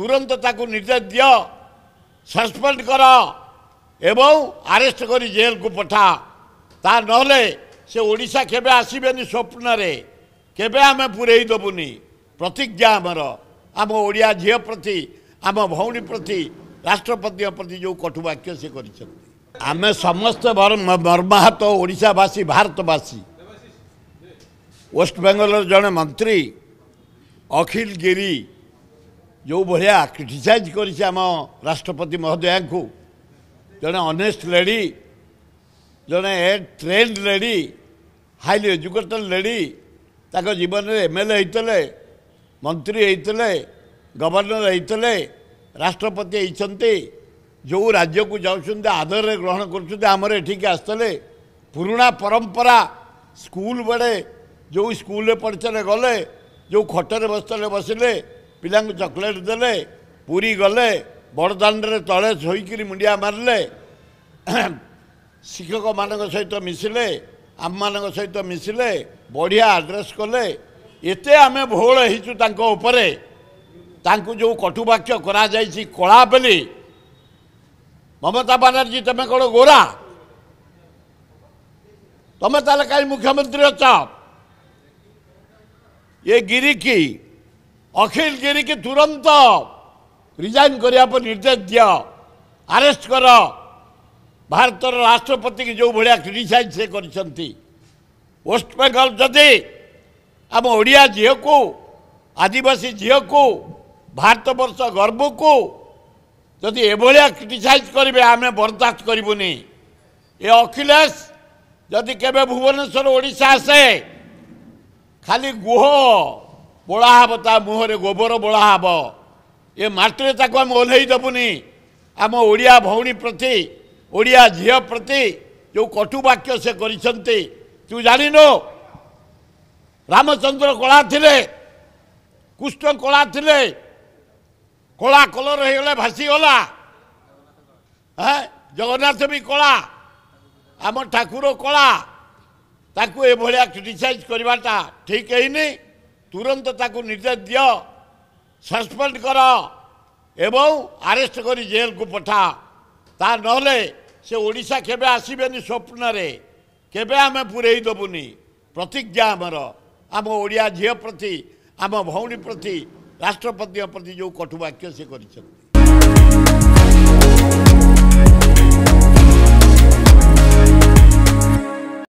ତୁରନ୍ତ ତାକୁ ନିର୍ଦ୍ଦେଶ ଦିଅ ସସ୍ପେଣ୍ଡ କର ଏବଂ ଆରେଷ୍ଟ କରି ଜେଲ୍କୁ ପଠା ତା ନହେଲେ ସେ ଓଡ଼ିଶା କେବେ ଆସିବେନି ସ୍ୱପ୍ନରେ କେବେ ଆମେ ପୁରେଇ ଦେବୁନି ପ୍ରତିଜ୍ଞା ଆମର ଆମ ଓଡ଼ିଆ ଝିଅ ପ୍ରତି ଆମ ଭଉଣୀ ପ୍ରତି ରାଷ୍ଟ୍ରପତିଙ୍କ ପ୍ରତି ଯେଉଁ କଠୁ ବାକ୍ୟ ସେ କରିଛନ୍ତି ଆମେ ସମସ୍ତେ ମର୍ମାହତ ଓଡ଼ିଶାବାସୀ ଭାରତବାସୀ ୱେଷ୍ଟବେଙ୍ଗଲର ଜଣେ ମନ୍ତ୍ରୀ ଅଖିଲ ଗିରି जो भलिया क्रिटिसाइज करी आम राष्ट्रपति महोदया को जड़े अनेस्ट लेडी जड़े trained lady highly educated lady ତାଙ୍କ ଜୀବନରେ ଏମ୍ ଏଲ୍ ଏ ହେଇଥିଲେ ମନ୍ତ୍ରୀ ହେଇଥିଲେ ଗଭର୍ଣ୍ଣର ହେଇଥିଲେ ରାଷ୍ଟ୍ରପତି ହେଇଛନ୍ତି ଯେଉଁ ରାଜ୍ୟକୁ ଯାଉଛନ୍ତି ଆଦରରେ ଗ୍ରହଣ କରୁଛନ୍ତି ଆମର ଏଠିକି ଆସିଥିଲେ ପୁରୁଣା ପରମ୍ପରା ସ୍କୁଲ ବେଳେ ଯେଉଁ ସ୍କୁଲରେ ପଢ଼ିଥିଲେ ଗଲେ ଯେଉଁ ଖଟରେ ବସିଥିଲେ ବସିଲେ ପିଲାଙ୍କୁ ଚକୋଲେଟ୍ ଦେଲେ ପୁରୀ ଗଲେ ବଡ଼ଦାଣ୍ଡରେ ତଳେ ଶୋଇକିରି ମୁଣ୍ଡିଆ ମାରିଲେ ଶିକ୍ଷକମାନଙ୍କ ସହିତ ମିଶିଲେ ଆମମାନଙ୍କ ସହିତ ମିଶିଲେ ବଢ଼ିଆ ଆଡ୍ରେସ୍ କଲେ ଏତେ ଆମେ ଭୋଳ ହେଇଛୁ ତାଙ୍କ ଉପରେ ତାଙ୍କୁ ଯେଉଁ କଟୁବାକ୍ୟ କରାଯାଇଛି କଳା ବୋଲି ମମତା ବାନାର୍ଜୀ ତମେ କ'ଣ ଗୋରା ତମେ ତାହେଲେ କାହିଁ ମୁଖ୍ୟମନ୍ତ୍ରୀ ଅଛ ये गिरी की अखिल गिरी की तुरंत रिजाइन करने निर्देश दि आरेस्ट कर भारत राष्ट्रपति की जो भाया क्रिटिशाइज से करेस्ट बेंगल जदि आम ओडिया झील को आदिवासी झील को भारत बर्ष गर्व को जदि एभलिया क्रिटिशाइज करेंगे आम बरदास्त कर अखिलेश जदि के भुवनेश्वर ओडा आसे खाली गुह ବୋଳା ହେବ ତା ମୁହଁରେ ଗୋବର ବୋଳା ହେବ ଏ ମାଟିରେ ତାକୁ ଆମେ ଓହ୍ଲେଇ ଦେବୁନି ଆମ ଓଡ଼ିଆ ଭଉଣୀ ପ୍ରତି ଓଡ଼ିଆ ଝିଅ ପ୍ରତି ଯେଉଁ କଟୁବାକ୍ୟ ସେ କରିଛନ୍ତି ତୁ ଜାଣିନୁ ରାମଚନ୍ଦ୍ର କଳା ଥିଲେ କୁଷ୍ଠ କଳା ଥିଲେ କଳା କଲର ହେଇଗଲେ ଭାସିଗଲା ହଁ ଜଗନ୍ନାଥ ବି କଳା ଆମ ଠାକୁର କଳା ତାକୁ ଏଭଳିଆ କ୍ରିଟିସାଇଜ୍ କରିବାଟା ଠିକ୍ ହେଇନି ତୁରନ୍ତ ତାକୁ ନିର୍ଦ୍ଦେଶ ଦିଅ ସସ୍ପେଣ୍ଡ କର ଏବଂ ଆରେଷ୍ଟ କରି ଜେଲକୁ ପଠା ତା ନହେଲେ ସେ ଓଡ଼ିଶା କେବେ ଆସିବେନି ସ୍ୱପ୍ନରେ କେବେ ଆମେ ପୁରେଇ ଦେବୁନି ପ୍ରତିଜ୍ଞା ଆମର ଆମ ଓଡ଼ିଆ ଝିଅ ପ୍ରତି ଆମ ଭଉଣୀ ପ୍ରତି ରାଷ୍ଟ୍ରପତିଙ୍କ ପ୍ରତି ଯେଉଁ କଟୁବାକ୍ୟ ସେ କରିଛନ୍ତି